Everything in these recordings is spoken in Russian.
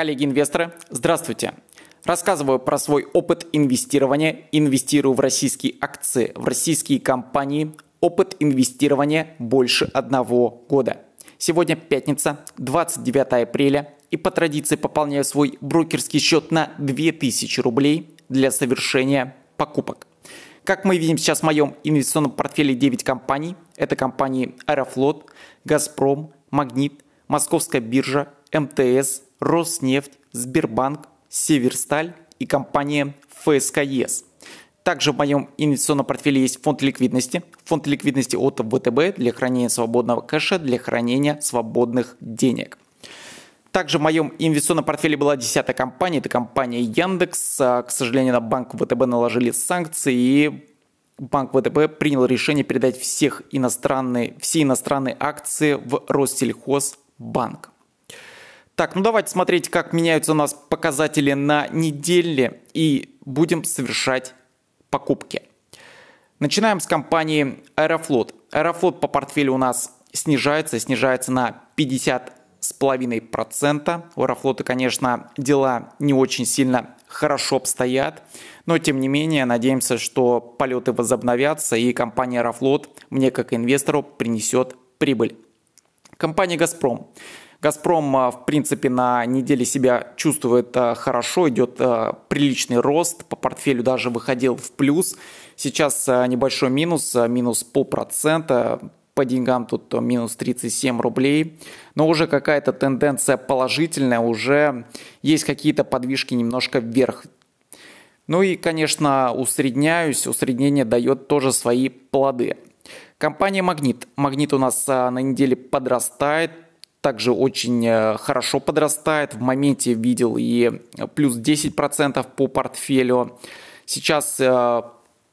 Коллеги-инвесторы, здравствуйте! Рассказываю про свой опыт инвестирования, инвестирую в российские акции, в российские компании, опыт инвестирования больше одного года. Сегодня пятница, 29 апреля, и по традиции пополняю свой брокерский счет на 2000 рублей для совершения покупок. Как мы видим сейчас в моем инвестиционном портфеле 9 компаний. Это компании Аэрофлот, Газпром, Магнит, Московская биржа, МТС, Роснефть, Сбербанк, Северсталь и компания ФСКЕС. Также в моем инвестиционном портфеле есть фонд ликвидности. Фонд ликвидности от ВТБ для хранения свободного кэша, для хранения свободных денег. Также в моем инвестиционном портфеле была десятая компания, это компания Яндекс. А, к сожалению, на банк ВТБ наложили санкции и банк ВТБ принял решение передать всех иностранные, все иностранные акции в Ростельхозбанк. Так, ну давайте смотреть, как меняются у нас показатели на неделе и будем совершать покупки. Начинаем с компании Аэрофлот. Аэрофлот по портфелю у нас снижается, снижается на 50 с половиной процента. У Аэрофлота, конечно, дела не очень сильно хорошо обстоят, но тем не менее надеемся, что полеты возобновятся и компания Аэрофлот мне как инвестору принесет прибыль. Компания «Газпром». Газпром, а, в принципе, на неделе себя чувствует а, хорошо, идет а, приличный рост, по портфелю даже выходил в плюс. Сейчас небольшой минус, минус полпроцента, по деньгам тут минус 37 рублей, но уже какая-то тенденция положительная, уже есть какие-то подвижки немножко вверх. Ну и, конечно, усредняюсь, усреднение дает тоже свои плоды. Компания «Магнит». «Магнит» у нас на неделе подрастает, также очень э, хорошо подрастает. В моменте видел и э, плюс 10% по портфелю. Сейчас э,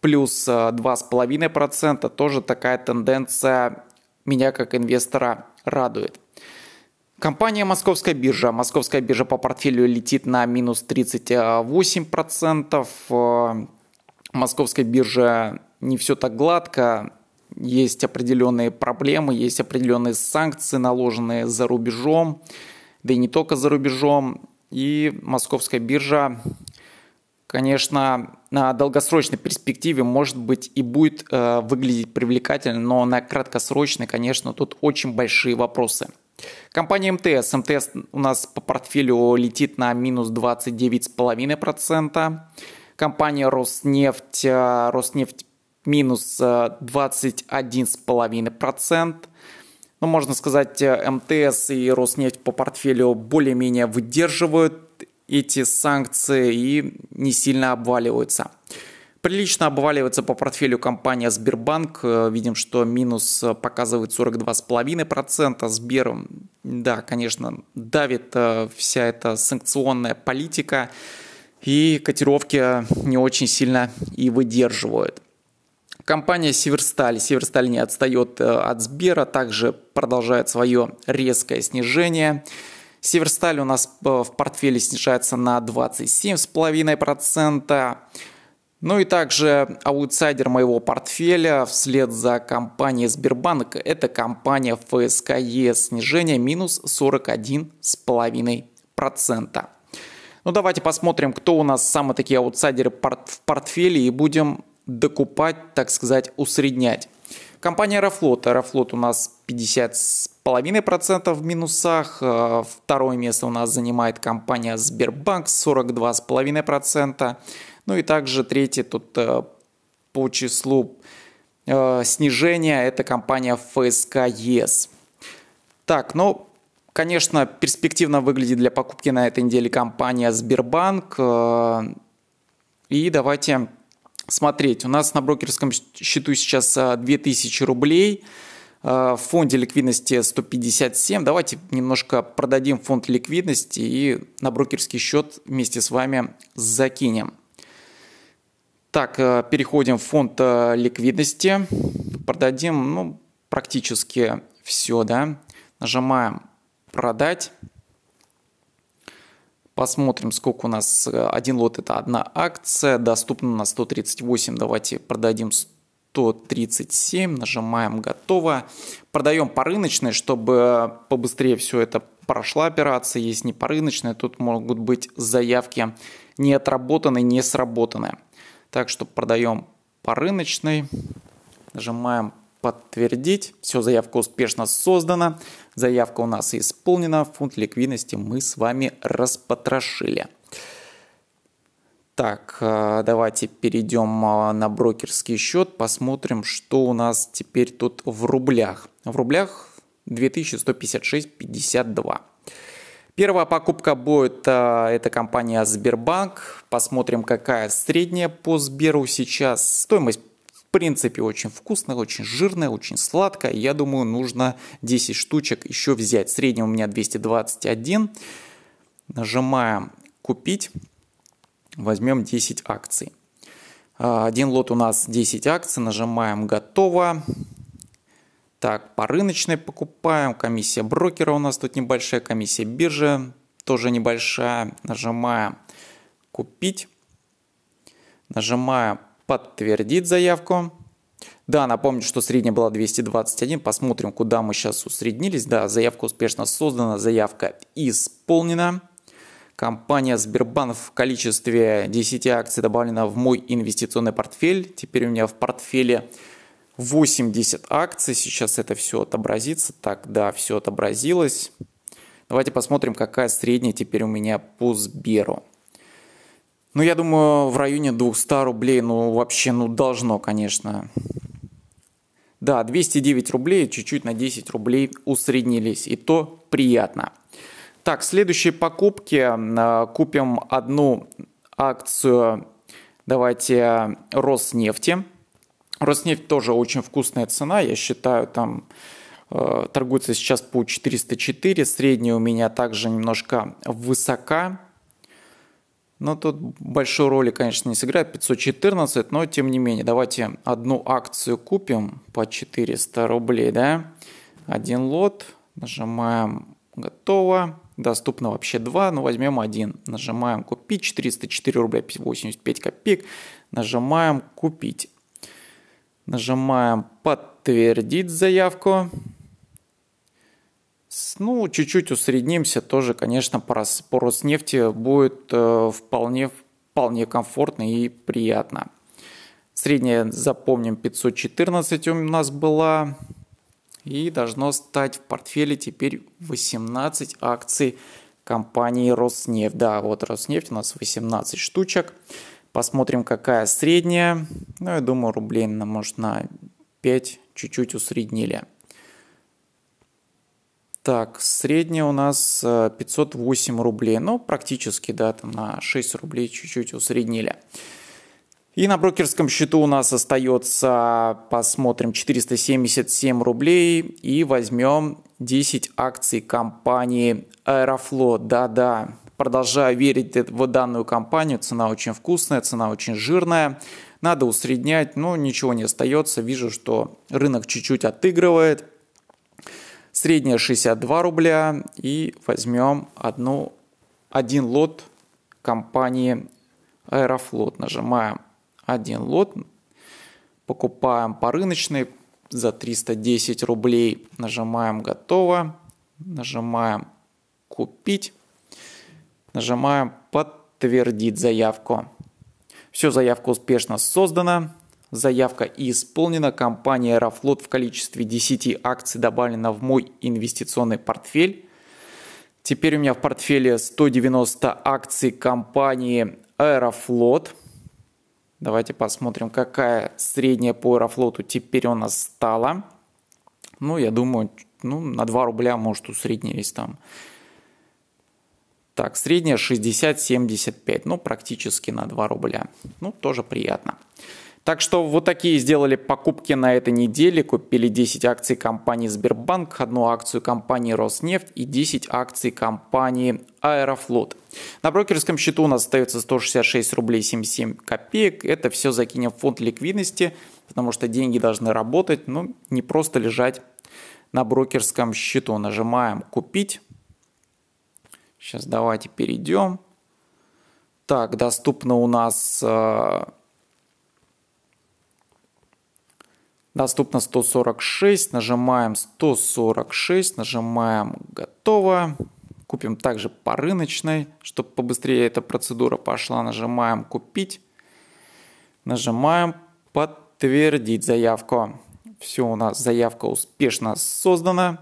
плюс 2,5%. Тоже такая тенденция меня как инвестора радует. Компания Московская биржа. Московская биржа по портфелю летит на минус 38%. Московская биржа не все так гладко есть определенные проблемы, есть определенные санкции, наложенные за рубежом, да и не только за рубежом. И московская биржа, конечно, на долгосрочной перспективе, может быть, и будет э, выглядеть привлекательно, но на краткосрочной, конечно, тут очень большие вопросы. Компания МТС. МТС у нас по портфелю летит на минус 29,5%. Компания Роснефть. Э, Роснефть минус 21,5%. Э, Но ну, можно сказать, э, МТС и Роснефть по портфелю более-менее выдерживают эти санкции и не сильно обваливаются. Прилично обваливается по портфелю компания Сбербанк. Э, видим, что минус показывает 42,5%. Сбер, да, конечно, давит вся эта санкционная политика. И котировки не очень сильно и выдерживают. Компания Северсталь. Северсталь не отстает э, от Сбера, также продолжает свое резкое снижение. Северсталь у нас э, в портфеле снижается на 27,5%. Ну и также аутсайдер моего портфеля вслед за компанией Сбербанк – это компания ФСКЕ, снижение минус 41,5%. Ну давайте посмотрим, кто у нас самые такие аутсайдеры в портфеле и будем докупать, так сказать, усреднять. Компания Аэрофлот. Аэрофлот у нас 50,5% в минусах. Э, второе место у нас занимает компания Сбербанк 42,5%. Ну и также третье тут э, по числу э, снижения это компания ФСК ЕС. Так, ну, конечно, перспективно выглядит для покупки на этой неделе компания Сбербанк. И давайте смотреть. У нас на брокерском счету сейчас 2000 а, рублей, а, в фонде ликвидности 157. Давайте немножко продадим фонд ликвидности и на брокерский счет вместе с вами закинем. Так, а, переходим в фонд ликвидности. Продадим ну, практически все, да. Нажимаем «Продать». Посмотрим, сколько у нас. Э, один лот – это одна акция. Доступно на 138. Давайте продадим 137. Нажимаем «Готово». Продаем по рыночной, чтобы побыстрее все это прошла операция. Если не по рыночной, тут могут быть заявки не отработанные, не сработанные. Так что продаем по рыночной. Нажимаем подтвердить. Все, заявка успешно создана. Заявка у нас исполнена. Фунт ликвидности мы с вами распотрошили. Так, э, давайте перейдем э, на брокерский счет, посмотрим, что у нас теперь тут в рублях. В рублях 2156,52. Первая покупка будет, э, это компания Сбербанк. Посмотрим, какая средняя по Сберу сейчас. Стоимость принципе очень вкусная, очень жирная, очень сладкая. Я думаю, нужно 10 штучек еще взять. Средний у меня 221. Нажимаем «Купить». Возьмем 10 акций. А, один лот у нас 10 акций. Нажимаем «Готово». Так, по рыночной покупаем. Комиссия брокера у нас тут небольшая. Комиссия биржи тоже небольшая. Нажимаем «Купить». Нажимаем подтвердить заявку. Да, напомню, что средняя была 221. Посмотрим, куда мы сейчас усреднились. Да, заявка успешно создана, заявка исполнена. Компания Сбербанк в количестве 10 акций добавлена в мой инвестиционный портфель. Теперь у меня в портфеле 80 акций. Сейчас это все отобразится. Так, да, все отобразилось. Давайте посмотрим, какая средняя теперь у меня по Сберу. Ну, я думаю, в районе 200 рублей, ну, вообще, ну, должно, конечно. Да, 209 рублей, чуть-чуть на 10 рублей усреднились, и то приятно. Так, следующие покупки. Э, купим одну акцию, давайте, Роснефти. Роснефть тоже очень вкусная цена, я считаю, там э, торгуется сейчас по 404, средняя у меня также немножко высока, ну тут большой роли, конечно, не сыграет 514, но тем не менее, давайте одну акцию купим по 400 рублей, да? Один лот, нажимаем «Готово». Доступно вообще два, но ну, возьмем один. Нажимаем «Купить», 404 рубля 85 копеек. Нажимаем «Купить». Нажимаем «Подтвердить заявку». Ну, чуть-чуть усреднимся, тоже, конечно, по, рос, по Роснефти будет э, вполне, вполне комфортно и приятно. Средняя, запомним, 514 у нас была. И должно стать в портфеле теперь 18 акций компании Роснефть. Да, вот Роснефть у нас 18 штучек. Посмотрим, какая средняя. Ну, я думаю, рублей, может, на 5 чуть-чуть усреднили. Так, средняя у нас 508 э, рублей. Ну, практически, да, там на 6 рублей чуть-чуть усреднили. И на брокерском счету у нас остается, посмотрим, 477 рублей. И возьмем 10 акций компании Аэрофлот. Да-да, продолжаю верить в данную компанию. Цена очень вкусная, цена очень жирная. Надо усреднять, но ничего не остается. Вижу, что рынок чуть-чуть отыгрывает Средняя 62 рубля. И возьмем одну, один лот компании Аэрофлот. Нажимаем один лот. Покупаем по рыночной за 310 рублей. Нажимаем «Готово». Нажимаем «Купить». Нажимаем «Подтвердить заявку». Все, заявка успешно создана. Заявка исполнена, компания «Аэрофлот» в количестве 10 акций добавлена в мой инвестиционный портфель. Теперь у меня в портфеле 190 акций компании «Аэрофлот». Давайте посмотрим, какая средняя по «Аэрофлоту» теперь у нас стала. Ну, я думаю, ну, на 2 рубля, может, усреднились там. Так, средняя 60-75, ну, практически на 2 рубля. Ну, тоже приятно. Приятно. Так что вот такие сделали покупки на этой неделе. Купили 10 акций компании Сбербанк, одну акцию компании Роснефть и 10 акций компании Аэрофлот. На брокерском счету у нас остается 166 рублей 77 копеек. Это все закинем в фонд ликвидности, потому что деньги должны работать, но ну, не просто лежать на брокерском счету. Нажимаем «Купить». Сейчас давайте перейдем. Так, доступно у нас э, Доступно 146, нажимаем 146, нажимаем «Готово». Купим также по рыночной, чтобы побыстрее эта процедура пошла. Нажимаем «Купить». Нажимаем «Подтвердить заявку». Все у нас заявка успешно создана.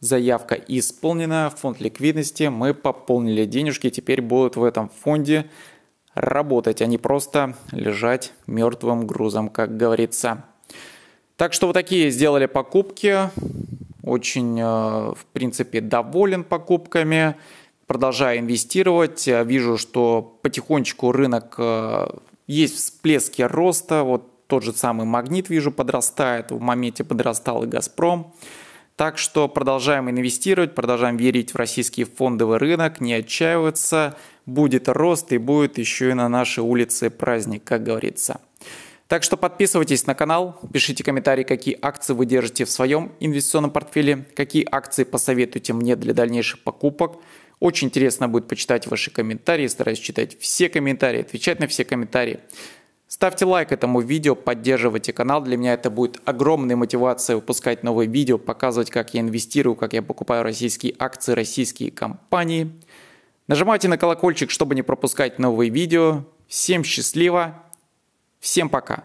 Заявка исполнена. Фонд ликвидности. Мы пополнили денежки. Теперь будут в этом фонде работать, а не просто лежать мертвым грузом, как говорится. Так что вот такие сделали покупки. Очень, э, в принципе, доволен покупками. Продолжаю инвестировать. Э, вижу, что потихонечку рынок э, есть всплески роста. Вот тот же самый магнит, вижу, подрастает. В моменте подрастал и «Газпром». Так что продолжаем инвестировать, продолжаем верить в российский фондовый рынок, не отчаиваться. Будет рост и будет еще и на нашей улице праздник, как говорится. Так что подписывайтесь на канал, пишите комментарии, какие акции вы держите в своем инвестиционном портфеле, какие акции посоветуете мне для дальнейших покупок. Очень интересно будет почитать ваши комментарии, стараюсь читать все комментарии, отвечать на все комментарии. Ставьте лайк этому видео, поддерживайте канал, для меня это будет огромной мотивацией выпускать новые видео, показывать, как я инвестирую, как я покупаю российские акции, российские компании. Нажимайте на колокольчик, чтобы не пропускать новые видео. Всем счастливо! Всем пока!